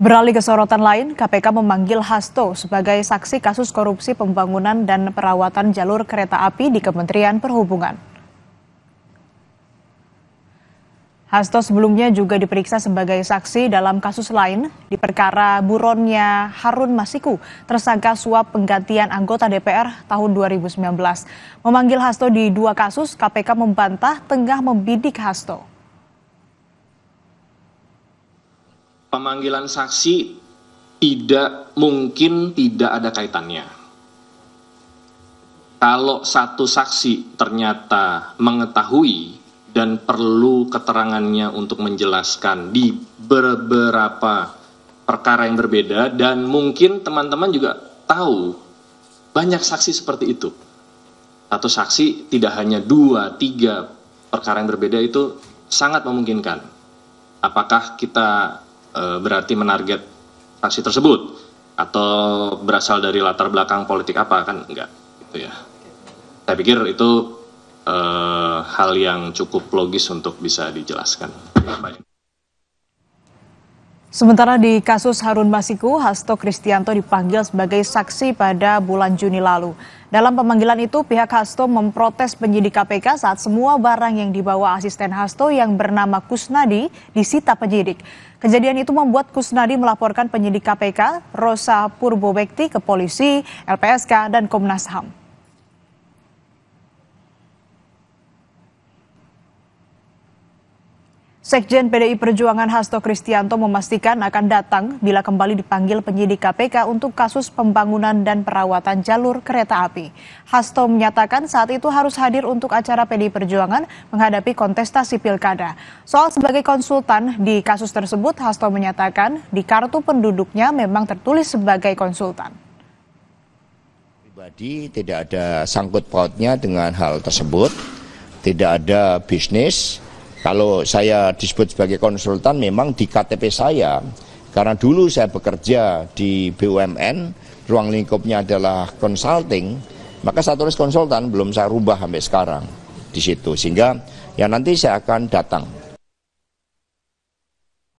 Beralih ke sorotan lain, KPK memanggil Hasto sebagai saksi kasus korupsi pembangunan dan perawatan jalur kereta api di Kementerian Perhubungan. Hasto sebelumnya juga diperiksa sebagai saksi dalam kasus lain di perkara buronnya Harun Masiku, tersangka suap penggantian anggota DPR tahun 2019. Memanggil Hasto di dua kasus, KPK membantah tengah membidik Hasto. pemanggilan saksi tidak mungkin tidak ada kaitannya. Kalau satu saksi ternyata mengetahui dan perlu keterangannya untuk menjelaskan di beberapa perkara yang berbeda dan mungkin teman-teman juga tahu banyak saksi seperti itu. Satu saksi tidak hanya dua, tiga perkara yang berbeda itu sangat memungkinkan. Apakah kita Eh, berarti menarget saksi tersebut atau berasal dari latar belakang politik apa kan enggak gitu ya saya pikir itu e, hal yang cukup logis untuk bisa dijelaskan baik Sementara di kasus Harun Masiku, Hasto Kristianto dipanggil sebagai saksi pada bulan Juni lalu. Dalam pemanggilan itu, pihak Hasto memprotes penyidik KPK saat semua barang yang dibawa asisten Hasto yang bernama Kusnadi disita penyidik. Kejadian itu membuat Kusnadi melaporkan penyidik KPK, Rosa Purbobekti, ke polisi, LPSK, dan Komnas HAM. Sekjen PDI Perjuangan Hasto Kristianto memastikan akan datang bila kembali dipanggil penyidik KPK untuk kasus pembangunan dan perawatan jalur kereta api. Hasto menyatakan saat itu harus hadir untuk acara PDI Perjuangan menghadapi kontestasi pilkada. Soal sebagai konsultan di kasus tersebut, Hasto menyatakan di kartu penduduknya memang tertulis sebagai konsultan. Pribadi tidak ada sangkut pautnya dengan hal tersebut, tidak ada bisnis, kalau saya disebut sebagai konsultan memang di KTP saya karena dulu saya bekerja di BUMN, ruang lingkupnya adalah consulting, maka saya tulis konsultan belum saya rubah sampai sekarang di situ sehingga ya nanti saya akan datang